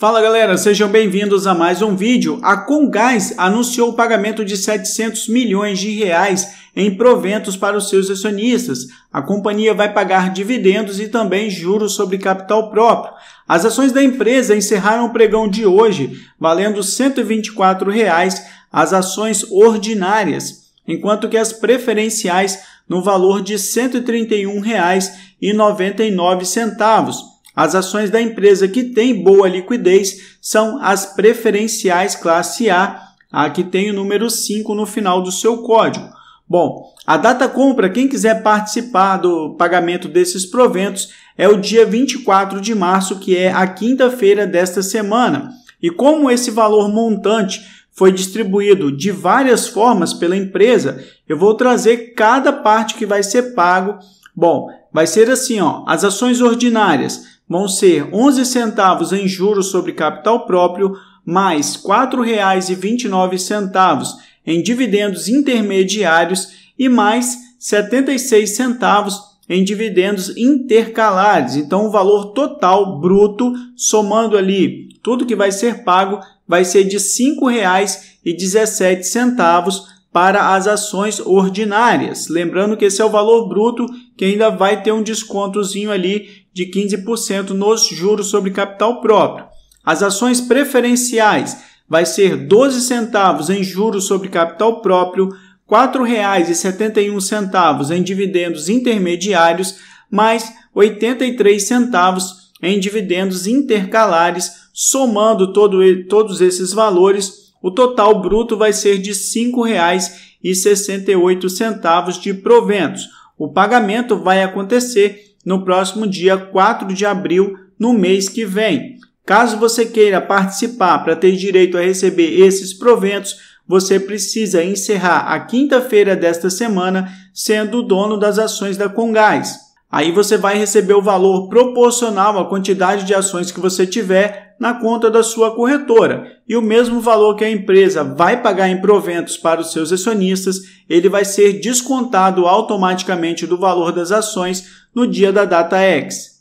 Fala galera, sejam bem-vindos a mais um vídeo. A Comgás anunciou o pagamento de 700 milhões de reais em proventos para os seus acionistas. A companhia vai pagar dividendos e também juros sobre capital próprio. As ações da empresa encerraram o pregão de hoje, valendo R$ 124 reais as ações ordinárias, enquanto que as preferenciais no valor de R$ 131,99. As ações da empresa que tem boa liquidez são as preferenciais classe A, a que tem o número 5 no final do seu código. Bom, a data compra, quem quiser participar do pagamento desses proventos, é o dia 24 de março, que é a quinta-feira desta semana. E como esse valor montante foi distribuído de várias formas pela empresa, eu vou trazer cada parte que vai ser pago. Bom, vai ser assim, ó, as ações ordinárias vão ser 11 centavos em juros sobre capital próprio, mais R$ 4,29 em dividendos intermediários e mais 76 centavos em dividendos intercalares. Então, o valor total bruto, somando ali tudo que vai ser pago, vai ser de R$ 5,17 para as ações ordinárias. Lembrando que esse é o valor bruto que ainda vai ter um descontozinho ali de 15% nos juros sobre capital próprio. As ações preferenciais vai ser 12 centavos em juros sobre capital próprio, R$ 4,71 em dividendos intermediários, mais 83 centavos em dividendos intercalares, somando todo, todos esses valores, o total bruto vai ser de R$ 5,68 de proventos. O pagamento vai acontecer no próximo dia 4 de abril, no mês que vem. Caso você queira participar para ter direito a receber esses proventos, você precisa encerrar a quinta-feira desta semana sendo o dono das ações da Congás. Aí você vai receber o valor proporcional à quantidade de ações que você tiver na conta da sua corretora. E o mesmo valor que a empresa vai pagar em proventos para os seus acionistas, ele vai ser descontado automaticamente do valor das ações no dia da data X.